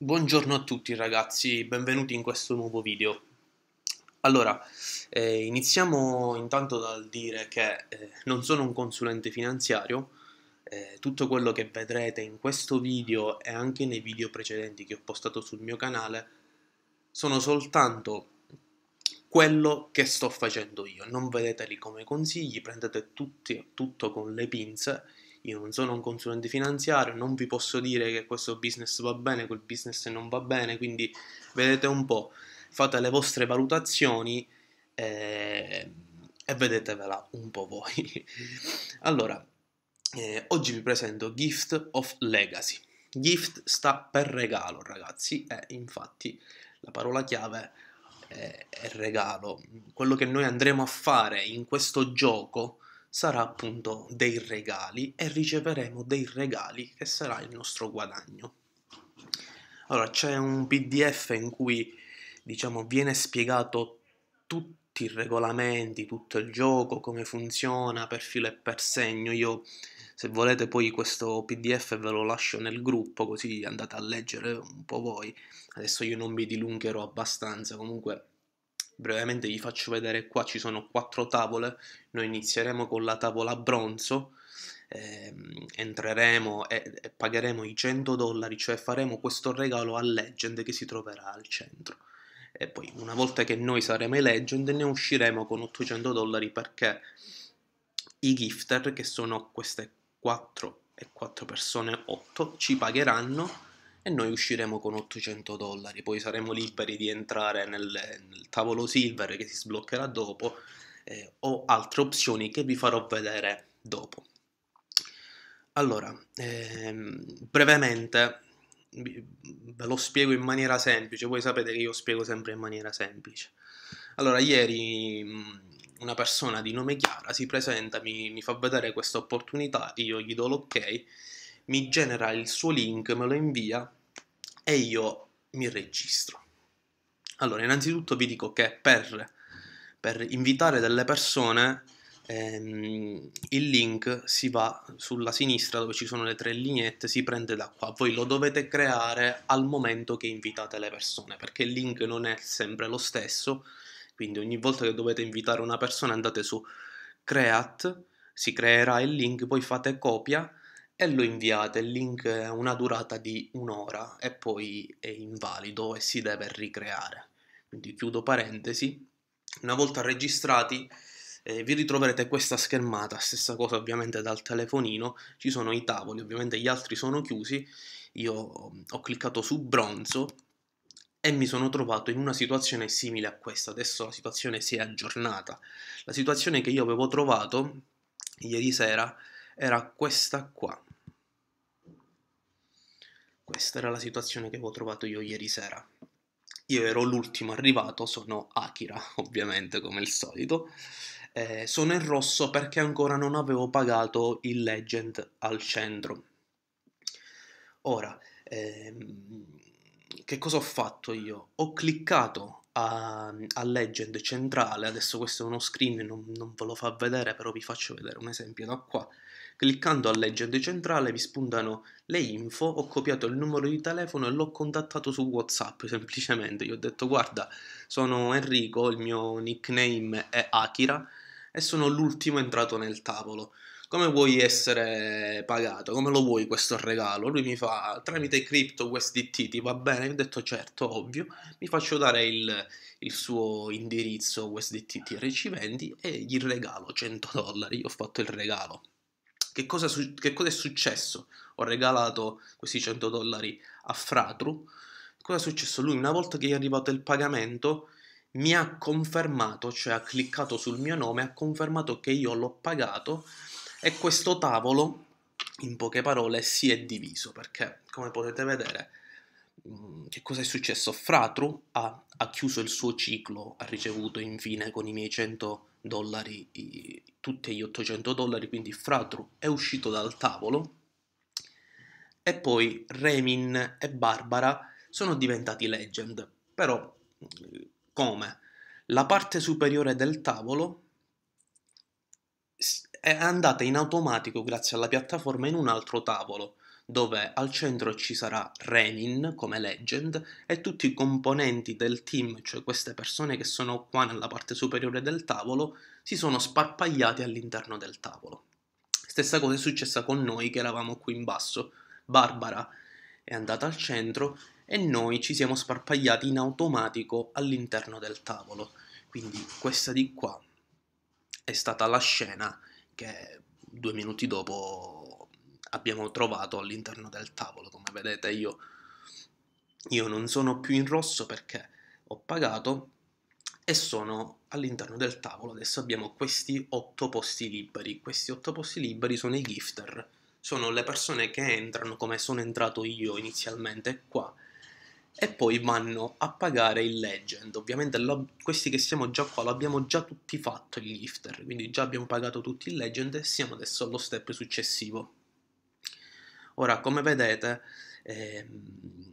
Buongiorno a tutti ragazzi, benvenuti in questo nuovo video. Allora, eh, iniziamo intanto dal dire che eh, non sono un consulente finanziario, eh, tutto quello che vedrete in questo video e anche nei video precedenti che ho postato sul mio canale sono soltanto quello che sto facendo io, non vedeteli come consigli, prendete tutti, tutto con le pinze io non sono un consulente finanziario, non vi posso dire che questo business va bene, quel business non va bene, quindi vedete un po', fate le vostre valutazioni e, eh, e vedetevela un po' voi. allora, eh, oggi vi presento Gift of Legacy. Gift sta per regalo, ragazzi, e infatti la parola chiave è, è regalo. Quello che noi andremo a fare in questo gioco sarà appunto dei regali e riceveremo dei regali che sarà il nostro guadagno. Allora c'è un PDF in cui diciamo viene spiegato tutti i regolamenti, tutto il gioco, come funziona per filo e per segno. Io se volete poi questo PDF ve lo lascio nel gruppo così andate a leggere un po' voi. Adesso io non mi dilungherò abbastanza, comunque brevemente vi faccio vedere qua ci sono quattro tavole noi inizieremo con la tavola bronzo ehm, entreremo e, e, pagheremo i 100 dollari cioè faremo questo regalo a Legend che si troverà al centro e poi una volta che noi saremo i Legend ne usciremo con 800 dollari perché i gifter che sono queste 4 e 4 persone 8 ci pagheranno e noi usciremo con 800 dollari, poi saremo liberi di entrare nel, nel tavolo silver che si sbloccherà dopo eh, o altre opzioni che vi farò vedere dopo. Allora, ehm, brevemente ve lo spiego in maniera semplice, voi sapete che io spiego sempre in maniera semplice. Allora, ieri mm, una persona di nome Chiara si presenta, mi, mi fa vedere questa opportunità, io gli do l'ok mi genera il suo link, me lo invia e io mi registro. Allora, innanzitutto vi dico che per, per invitare delle persone ehm, il link si va sulla sinistra dove ci sono le tre lineette, si prende da qua. Voi lo dovete creare al momento che invitate le persone, perché il link non è sempre lo stesso, quindi ogni volta che dovete invitare una persona andate su Create, si creerà il link, poi fate copia e lo inviate. Il link ha una durata di un'ora e poi è invalido e si deve ricreare. Quindi chiudo parentesi. Una volta registrati eh, vi ritroverete questa schermata, stessa cosa ovviamente dal telefonino, ci sono i tavoli, ovviamente gli altri sono chiusi, io mm, ho cliccato su bronzo e mi sono trovato in una situazione simile a questa, adesso la situazione si è aggiornata. La situazione che io avevo trovato ieri sera era questa qua. Questa era la situazione che avevo trovato io ieri sera. Io ero l'ultimo arrivato, sono Akira, ovviamente, come al solito. Eh, sono in rosso perché ancora non avevo pagato il legend al centro. Ora, ehm, che cosa ho fatto io? Ho cliccato a, a legend centrale, adesso questo è uno screen, non, non ve lo fa vedere, però vi faccio vedere un esempio da qua Cliccando a leggere centrale vi spuntano le info, ho copiato il numero di telefono e l'ho contattato su WhatsApp semplicemente. Gli ho detto guarda, sono Enrico, il mio nickname è Akira e sono l'ultimo entrato nel tavolo. Come vuoi essere pagato? Come lo vuoi questo regalo? Lui mi fa tramite crypto USDT, ti va bene? Io ho detto certo, ovvio. Mi faccio dare il, il suo indirizzo USDT trc e gli regalo 100 dollari. Io ho fatto il regalo. Che cosa, che cosa, è successo? Ho regalato questi 100 dollari a Fratru. Cosa è successo? Lui, una volta che è arrivato il pagamento, mi ha confermato, cioè ha cliccato sul mio nome, ha confermato che io l'ho pagato e questo tavolo, in poche parole, si è diviso perché, come potete vedere, Mm, che cosa è successo? Fratru ha, ha, chiuso il suo ciclo, ha ricevuto infine con i miei 100 dollari i, tutti gli 800 dollari, quindi Fratru è uscito dal tavolo e poi Remin e Barbara sono diventati legend, però mm, come? La parte superiore del tavolo è andata in automatico grazie alla piattaforma in un altro tavolo, dove al centro ci sarà Renin come legend e tutti i componenti del team, cioè queste persone che sono qua nella parte superiore del tavolo, si sono sparpagliati all'interno del tavolo. Stessa cosa è successa con noi che eravamo qui in basso. Barbara è andata al centro e noi ci siamo sparpagliati in automatico all'interno del tavolo. Quindi questa di qua è stata la scena che due minuti dopo abbiamo trovato all'interno del tavolo. Come vedete io, io non sono più in rosso perché ho pagato e sono all'interno del tavolo. Adesso abbiamo questi otto posti liberi. Questi otto posti liberi sono i gifter, sono le persone che entrano come sono entrato io inizialmente qua e poi vanno a pagare il legend. Ovviamente lo, questi che siamo già qua l'abbiamo già tutti fatto il gifter, quindi già abbiamo pagato tutti il legend e siamo adesso allo step successivo. Ora, come vedete, eh,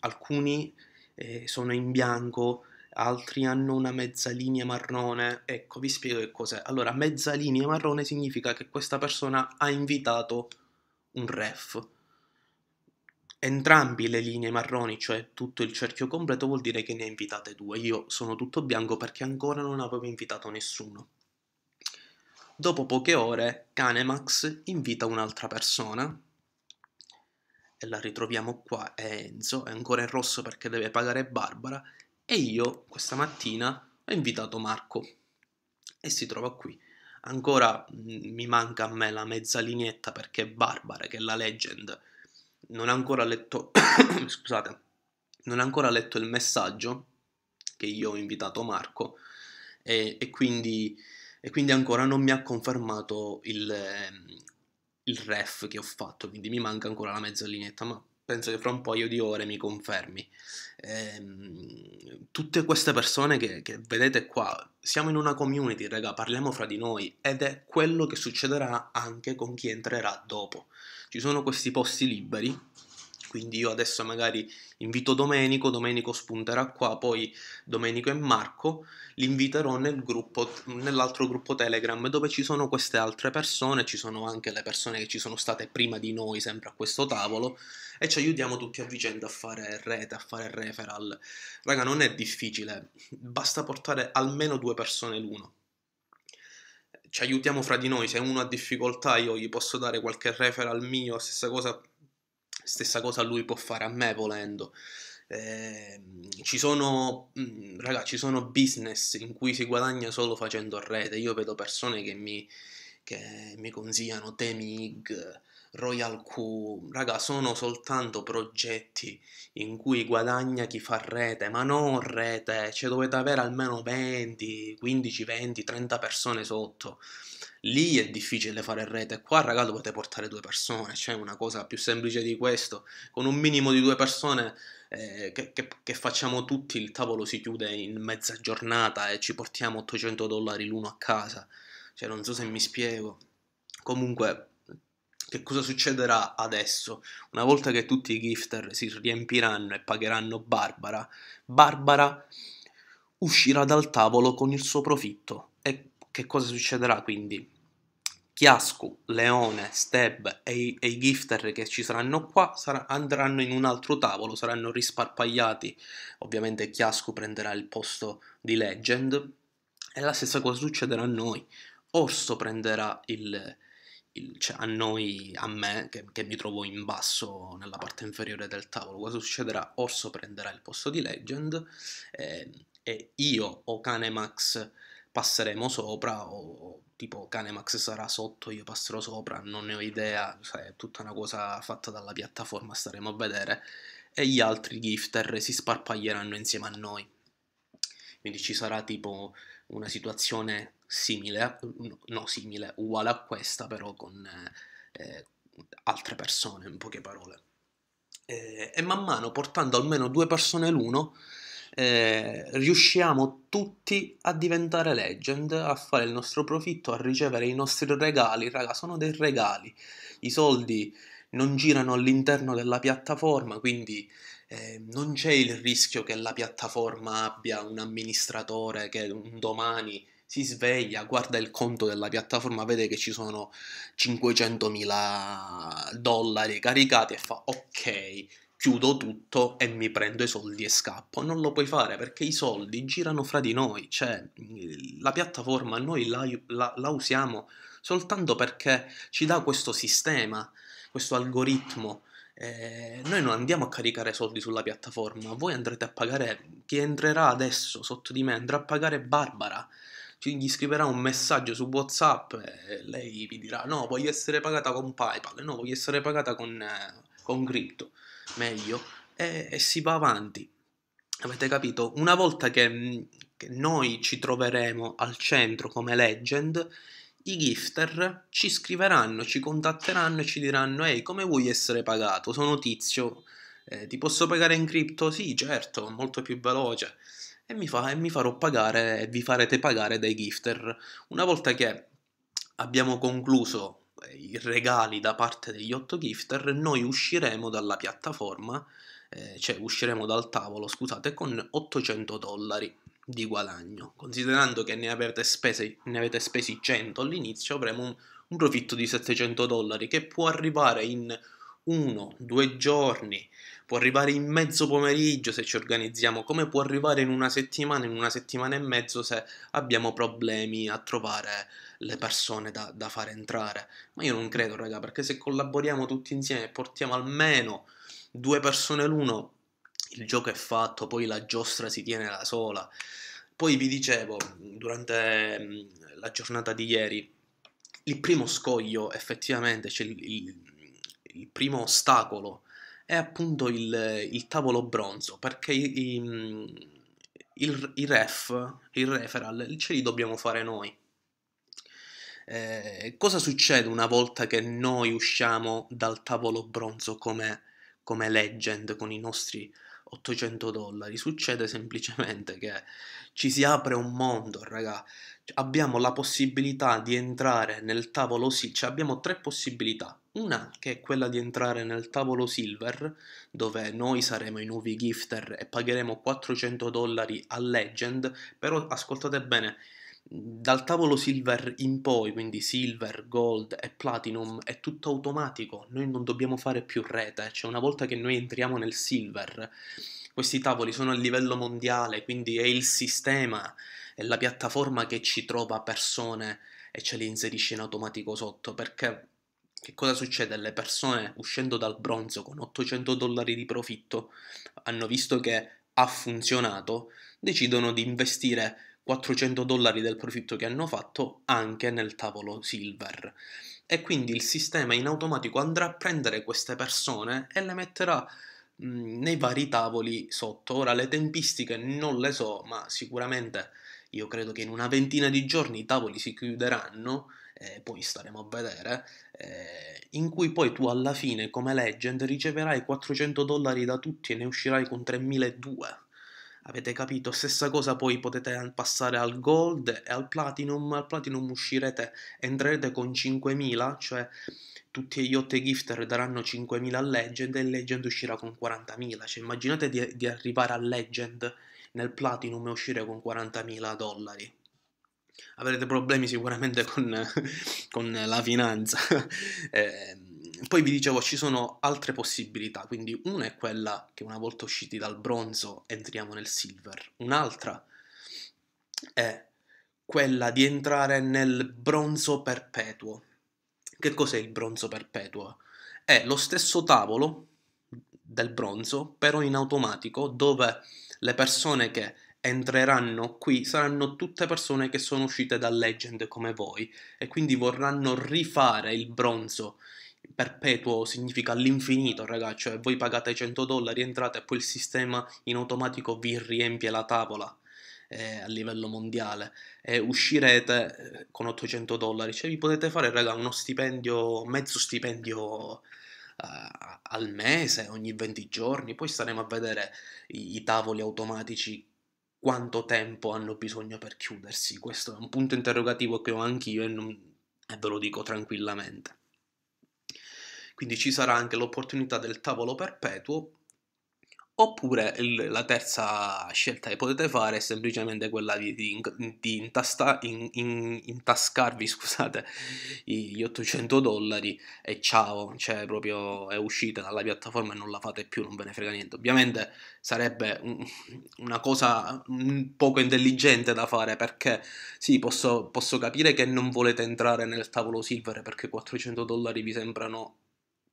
alcuni eh, sono in bianco, altri hanno una mezza linea marrone. Ecco, vi spiego che cos'è. Allora, mezza linea marrone significa che questa persona ha invitato un ref. Entrambi le linee marroni, cioè tutto il cerchio completo, vuol dire che ne ha invitate due. Io sono tutto bianco perché ancora non avevo invitato nessuno. Dopo poche ore, Canemax invita un'altra persona, e la ritroviamo qua, è Enzo, è ancora in rosso perché deve pagare Barbara, e io questa mattina ho invitato Marco e si trova qui. Ancora mm, mi manca a me la mezza lineetta perché Barbara, che è la legend, non ha ancora letto, scusate, non ha ancora letto il messaggio che io ho invitato Marco e, e, quindi, e quindi ancora non mi ha confermato il, ehm, il ref che ho fatto, quindi mi manca ancora la mezza lineetta, ma penso che fra un paio di ore mi confermi. Ehm, tutte queste persone che, che, vedete qua, siamo in una community, raga, parliamo fra di noi ed è quello che succederà anche con chi entrerà dopo. Ci sono questi posti liberi, quindi io adesso magari Invito Domenico, Domenico spunterà qua, poi Domenico e Marco li inviterò nel gruppo, nell'altro gruppo Telegram dove ci sono queste altre persone, ci sono anche le persone che ci sono state prima di noi sempre a questo tavolo e ci aiutiamo tutti a vicenda a fare rete, a fare referral. Raga, non è difficile, basta portare almeno due persone l'uno ci aiutiamo fra di noi, se uno ha difficoltà io gli posso dare qualche referral mio, stessa cosa stessa cosa lui può fare a me volendo. Eh, ci sono, mh, mm, raga, ci sono business in cui si guadagna solo facendo rete. Io vedo persone che mi, che mi consigliano Temig, Royal Q, raga, sono soltanto progetti in cui guadagna chi fa rete, ma non rete, cioè dovete avere almeno 20, 15, 20, 30 persone sotto. Lì è difficile fare rete, qua raga dovete portare due persone, c'è cioè una cosa più semplice di questo, con un minimo di due persone eh, che, che, che, facciamo tutti, il tavolo si chiude in mezza giornata e ci portiamo 800 dollari l'uno a casa, cioè non so se mi spiego. Comunque che cosa succederà adesso? Una volta che tutti i gifter si riempiranno e pagheranno Barbara, Barbara uscirà dal tavolo con il suo profitto. E che cosa succederà quindi? Chiasco, Leone, Steb e i, e i gifter che ci saranno qua sarà, andranno in un altro tavolo, saranno risparpagliati. Ovviamente Chiasco prenderà il posto di Legend e la stessa cosa succederà a noi. Orso prenderà il, il, cioè, a noi, a me, che, che, mi trovo in basso nella parte inferiore del tavolo, cosa succederà? Orso prenderà il posto di Legend eh, e io o Canemax passeremo sopra o, tipo Canemax sarà sotto, io passerò sopra, non ne ho idea, cioè, è tutta una cosa fatta dalla piattaforma, staremo a vedere e gli altri gifter si sparpaglieranno insieme a noi. Quindi ci sarà tipo una situazione simile, no simile, uguale a questa, però con eh, altre persone, in poche parole. Eh, e man mano portando almeno due persone l'uno, eh, riusciamo tutti a diventare legend, a fare il nostro profitto, a ricevere i nostri regali. Raga, sono dei regali. I soldi non girano all'interno della piattaforma, quindi eh, non c'è il rischio che la piattaforma abbia un amministratore che un domani si sveglia, guarda il conto della piattaforma, vede che ci sono 500.000 dollari caricati e fa ok, chiudo tutto e mi prendo i soldi e scappo. Non lo puoi fare perché i soldi girano fra di noi, cioè mhmm, la piattaforma noi la, la, la usiamo soltanto perché ci dà questo sistema, questo algoritmo eh, noi non andiamo a caricare soldi sulla piattaforma, voi andrete a pagare, chi entrerà adesso sotto di me andrà a pagare Barbara, gli scriverà un messaggio su Whatsapp e eh, lei vi dirà no, voglio essere pagata con Paypal, no, voglio essere pagata con, eh, con cripto, meglio, e, e si va avanti. Avete capito? Una volta che, che noi ci troveremo al centro come legend, i gifter ci scriveranno, ci contatteranno e ci diranno ehi come vuoi essere pagato? Sono tizio, eh, ti posso pagare in cripto? Sì certo, molto più veloce e mi, fa, e mi farò pagare e vi farete pagare dai gifter. Una volta che abbiamo concluso eh, i regali da parte degli otto gifter, noi usciremo dalla piattaforma, eh, cioè usciremo dal tavolo, scusate, con 800 dollari di guadagno. Considerando che ne avete spesi, ne avete spesi 100 all'inizio, avremo un, un, profitto di 700 dollari che può arrivare in uno, due giorni, può arrivare in mezzo pomeriggio se ci organizziamo, come può arrivare in una settimana, in una settimana e mezzo se abbiamo problemi a trovare le persone da, da fare entrare. Ma io non credo, raga, perché se collaboriamo tutti insieme e portiamo almeno due persone l'uno, il gioco è fatto, poi la giostra si tiene da sola. Poi vi dicevo, durante mm, la giornata di ieri, il primo scoglio effettivamente, cioè il, il, il primo ostacolo, è appunto il, il tavolo bronzo, perché i, i, mm, il, i ref, il referral, ce li dobbiamo fare noi. Eh, cosa succede una volta che noi usciamo dal tavolo bronzo come, come legend con i nostri 800 dollari, succede semplicemente che ci si apre un mondo, raga. Cioè, abbiamo la possibilità di entrare nel tavolo silver, cioè abbiamo tre possibilità. Una che è quella di entrare nel tavolo silver, dove noi saremo i nuovi gifter e pagheremo 400 dollari a Legend, però ascoltate bene, dal tavolo silver in poi, quindi silver, gold e platinum, è tutto automatico, noi non dobbiamo fare più rete, cioè una volta che noi entriamo nel silver, questi tavoli sono a livello mondiale, quindi è il sistema, è la piattaforma che ci trova persone e ce li inserisce in automatico sotto, perché che cosa succede? Le persone uscendo dal bronzo con 800 dollari di profitto hanno visto che ha funzionato, decidono di investire 400 dollari del profitto che hanno fatto anche nel tavolo silver e quindi il sistema in automatico andrà a prendere queste persone e le metterà nei vari tavoli sotto. Ora le tempistiche non le so, ma sicuramente io credo che in una ventina di giorni i tavoli si chiuderanno, eh, poi staremo a vedere, eh, in cui poi tu alla fine come legend riceverai 400 dollari da tutti e ne uscirai con 3200. Avete capito? Stessa cosa poi potete passare al Gold e al Platinum. Al Platinum uscirete, entrerete con 5.000, cioè tutti gli 8 gifter daranno 5.000 a Legend e Legend uscirà con 40.000. Cioè immaginate di, di arrivare a Legend nel Platinum e uscire con 40.000 dollari. Avrete problemi sicuramente con, con la finanza. ehm poi vi dicevo ci sono altre possibilità, quindi una è quella che una volta usciti dal bronzo entriamo nel silver, un'altra è quella di entrare nel bronzo perpetuo. Che cos'è il bronzo perpetuo? È lo stesso tavolo del bronzo, però in automatico, dove le persone che entreranno qui saranno tutte persone che sono uscite da Legend come voi e quindi vorranno rifare il bronzo perpetuo significa all'infinito, ragazzi, cioè voi pagate 100 dollari, entrate e poi il sistema in automatico vi riempie la tavola eh, a livello mondiale e uscirete eh, con 800 dollari, cioè vi potete fare, raga, uno stipendio, mezzo stipendio eh, al mese, ogni 20 giorni, poi staremo a vedere i, i tavoli automatici quanto tempo hanno bisogno per chiudersi, questo è un punto interrogativo che ho anch'io e non, ve lo dico tranquillamente quindi ci sarà anche l'opportunità del tavolo perpetuo, oppure il, la terza scelta che potete fare è semplicemente quella di, di, di intasta, in, in, intascarvi scusate, gli 800 dollari e ciao, cioè proprio è uscita dalla piattaforma e non la fate più, non ve ne frega niente. Ovviamente sarebbe una cosa un mm, poco intelligente da fare perché sì, posso, posso capire che non volete entrare nel tavolo silver perché 400 dollari vi sembrano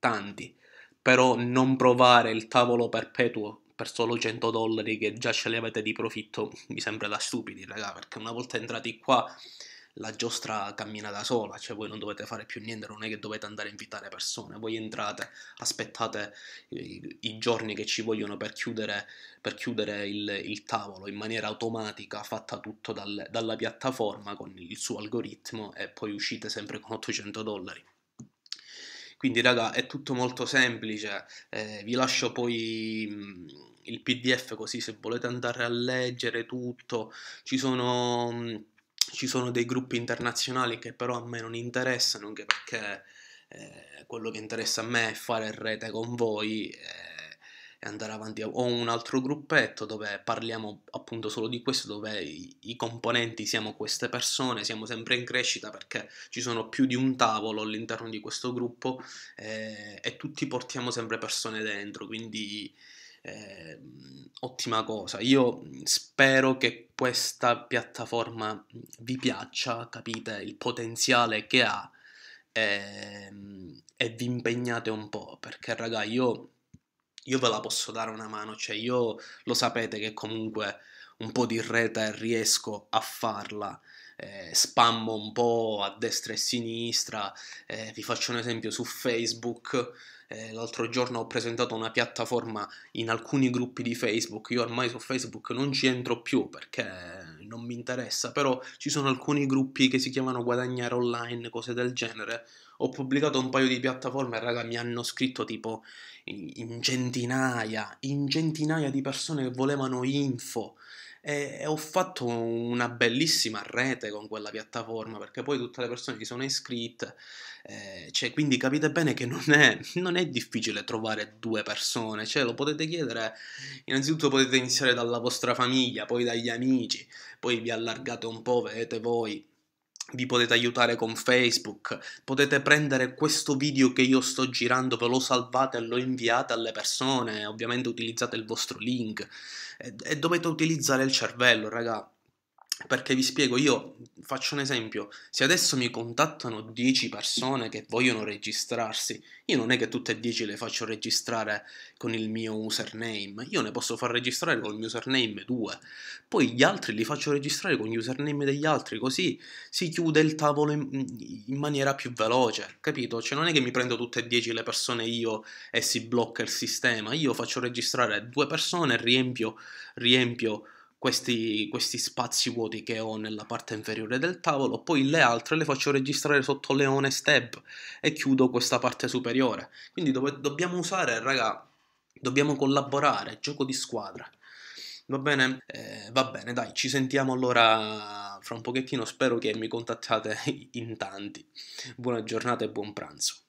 tanti, però non provare il tavolo perpetuo per solo 100 dollari che già ce li avete di profitto mi sembra da stupidi, raga, perché una volta entrati qua la giostra cammina da sola, cioè voi non dovete fare più niente, non è che dovete andare a invitare persone, voi entrate, aspettate i, i giorni che ci vogliono per chiudere, per chiudere il, il, tavolo in maniera automatica, fatta tutto dal, dalla piattaforma con il suo algoritmo e poi uscite sempre con 800 dollari. Quindi raga è tutto molto semplice, eh, vi lascio poi mh, il pdf così se volete andare a leggere tutto, ci sono, mh, ci sono dei gruppi internazionali che però a me non interessano, anche perché eh, quello che interessa a me è fare rete con voi. Eh, e andare avanti Ho un altro gruppetto dove parliamo appunto solo di questo, dove i, i, componenti siamo queste persone, siamo sempre in crescita perché ci sono più di un tavolo all'interno di questo gruppo eh, e tutti portiamo sempre persone dentro, quindi eh, ottima cosa. Io spero che questa piattaforma vi piaccia, capite il potenziale che ha. E, ehm, e vi impegnate un po' perché, ragà, io io ve la posso dare una mano, cioè io lo sapete che comunque un po' di rete riesco a farla, eh, spammo un po' a destra e sinistra, eh, vi faccio un esempio su Facebook, eh, l'altro giorno ho presentato una piattaforma in alcuni gruppi di Facebook, io ormai su Facebook non ci entro più perché non mi interessa, però ci sono alcuni gruppi che si chiamano guadagnare online, cose del genere, ho pubblicato un paio di piattaforme e raga mi hanno scritto tipo in centinaia, in centinaia di persone che volevano info e, ho fatto una bellissima rete con quella piattaforma perché poi tutte le persone si sono iscritte eh, cioè, quindi capite bene che non è, non è, difficile trovare due persone cioè lo potete chiedere innanzitutto potete iniziare dalla vostra famiglia poi dagli amici poi vi allargate un po' vedete voi vi potete aiutare con Facebook, potete prendere questo video che io sto girando, ve lo salvate e lo inviate alle persone, ovviamente utilizzate il vostro link e, e dovete utilizzare il cervello, ragazzi. Perché vi spiego, io faccio un esempio, se adesso mi contattano 10 persone che vogliono registrarsi, io non è che tutte e 10 le faccio registrare con il mio username, io ne posso far registrare con il mio username 2, poi gli altri li faccio registrare con gli username degli altri, così si chiude il tavolo in, in maniera più veloce, capito? Cioè non è che mi prendo tutte e 10 le persone io e si blocca il sistema, io faccio registrare due persone e riempio, riempio questi, questi, spazi vuoti che ho nella parte inferiore del tavolo, poi le altre le faccio registrare sotto leone step e chiudo questa parte superiore. Quindi do dobbiamo usare, raga, dobbiamo collaborare, gioco di squadra. Va bene? Eh, va bene, dai, ci sentiamo allora fra un pochettino, spero che mi contattate in tanti. Buona giornata e buon pranzo.